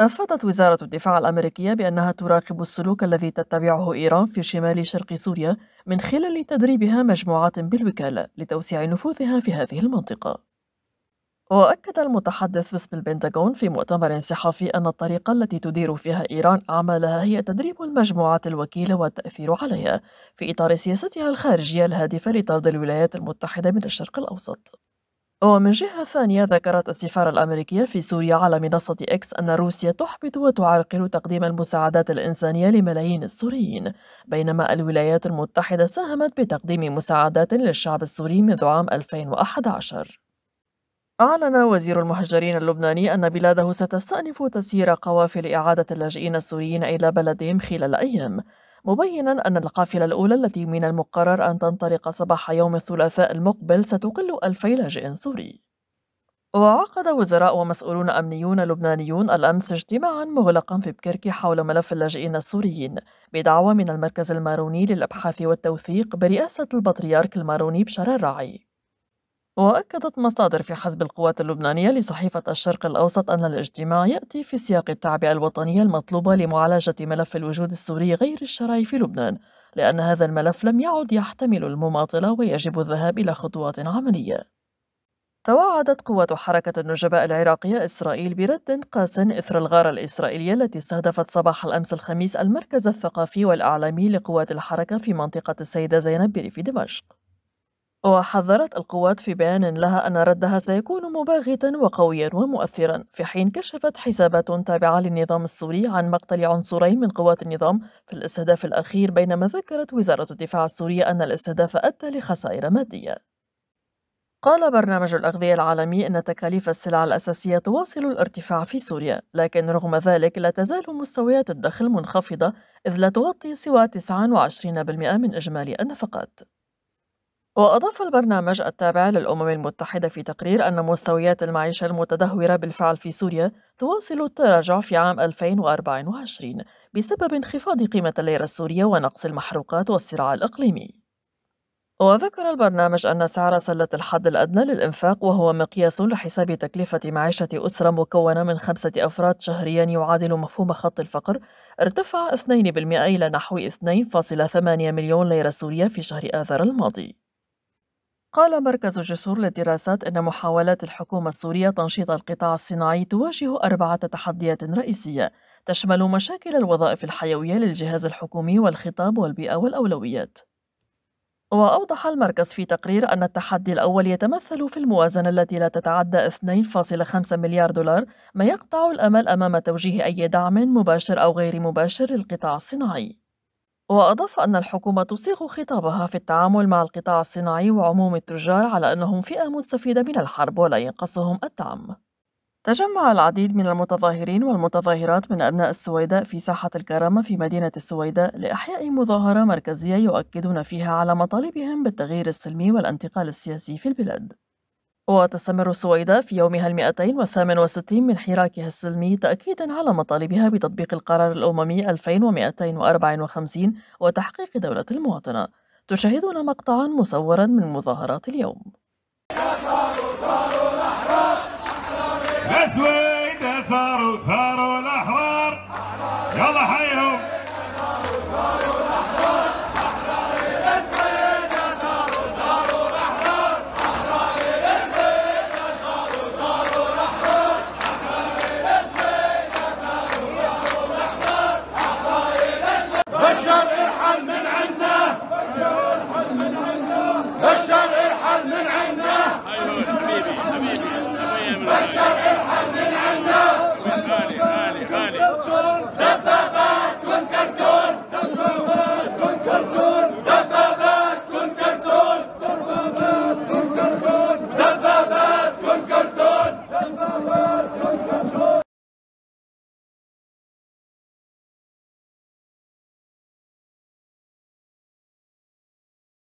أفادت وزارة الدفاع الأمريكية بأنها تراقب السلوك الذي تتبعه إيران في شمال شرق سوريا من خلال تدريبها مجموعات بالوكالة لتوسيع نفوذها في هذه المنطقة. وأكد المتحدث باسم البنتاغون في مؤتمر صحفي أن الطريقة التي تدير فيها إيران أعمالها هي تدريب المجموعات الوكيلة والتأثير عليها في إطار سياستها الخارجية الهادفة لطرد الولايات المتحدة من الشرق الأوسط. ومن جهة ثانية ذكرت السفارة الأمريكية في سوريا على منصة إكس أن روسيا تحبط وتعرقل تقديم المساعدات الإنسانية لملايين السوريين بينما الولايات المتحدة ساهمت بتقديم مساعدات للشعب السوري منذ عام 2011 أعلن وزير المهجرين اللبناني أن بلاده ستستأنف تسيير قوافل إعادة اللاجئين السوريين إلى بلدهم خلال أيام مبينا أن القافلة الأولى التي من المقرر أن تنطلق صباح يوم الثلاثاء المقبل ستقل ألفي لاجئ سوري وعقد وزراء ومسؤولون أمنيون لبنانيون الأمس اجتماعا مغلقا في بكرك حول ملف اللاجئين السوريين بدعوة من المركز الماروني للأبحاث والتوثيق برئاسة البطريرك الماروني بشار الراعي وأكدت مصادر في حزب القوات اللبنانية لصحيفة الشرق الأوسط أن الاجتماع يأتي في سياق التعبئة الوطنية المطلوبة لمعالجة ملف الوجود السوري غير الشرعي في لبنان لأن هذا الملف لم يعد يحتمل المماطلة ويجب الذهاب إلى خطوات عملية توعدت قوات حركة النجباء العراقية إسرائيل برد قاس إثر الغارة الإسرائيلية التي استهدفت صباح الأمس الخميس المركز الثقافي والإعلامي لقوات الحركة في منطقة السيدة زينب في دمشق وحذرت القوات في بيان لها أن ردها سيكون مباغتا وقويا ومؤثرا في حين كشفت حسابات تابعة للنظام السوري عن مقتل عنصرين من قوات النظام في الاستهداف الأخير بينما ذكرت وزارة الدفاع السورية أن الاستهداف أدى لخسائر مادية قال برنامج الأغذية العالمي أن تكاليف السلع الأساسية تواصل الارتفاع في سوريا، لكن رغم ذلك لا تزال مستويات الدخل منخفضة إذ لا تغطي سوى 29% من إجمالي النفقات. وأضاف البرنامج التابع للأمم المتحدة في تقرير أن مستويات المعيشة المتدهورة بالفعل في سوريا تواصل التراجع في عام 2024 بسبب انخفاض قيمة الليرة السورية ونقص المحروقات والصراع الإقليمي. وذكر البرنامج أن سعر سلة الحد الأدنى للإنفاق وهو مقياس لحساب تكلفة معيشة أسرة مكونة من خمسة أفراد شهريا يعادل مفهوم خط الفقر ارتفع 2% إلى نحو 2.8 مليون ليرة سورية في شهر آذار الماضي. قال مركز جسور للدراسات أن محاولات الحكومة السورية تنشيط القطاع الصناعي تواجه أربعة تحديات رئيسية تشمل مشاكل الوظائف الحيوية للجهاز الحكومي والخطاب والبيئة والأولويات. وأوضح المركز في تقرير أن التحدي الأول يتمثل في الموازنة التي لا تتعدى 2.5 مليار دولار، ما يقطع الأمل أمام توجيه أي دعم مباشر أو غير مباشر للقطاع الصناعي. وأضاف أن الحكومة تصيغ خطابها في التعامل مع القطاع الصناعي وعموم التجار على أنهم فئة مستفيدة من الحرب ولا ينقصهم الدعم. تجمع العديد من المتظاهرين والمتظاهرات من أبناء السويداء في ساحة الكرامة في مدينة السويداء لإحياء مظاهرة مركزية يؤكدون فيها على مطالبهم بالتغيير السلمي والانتقال السياسي في البلاد. وتستمر السويداء في يومها المئتين والثامن وستين من حراكها السلمي تأكيدا على مطالبها بتطبيق القرار الأممي 2254 وتحقيق دولة المواطنة تشاهدون مقطعا مصورا من مظاهرات اليوم يا ثاروا ثاروا الأحرار يلا حيهم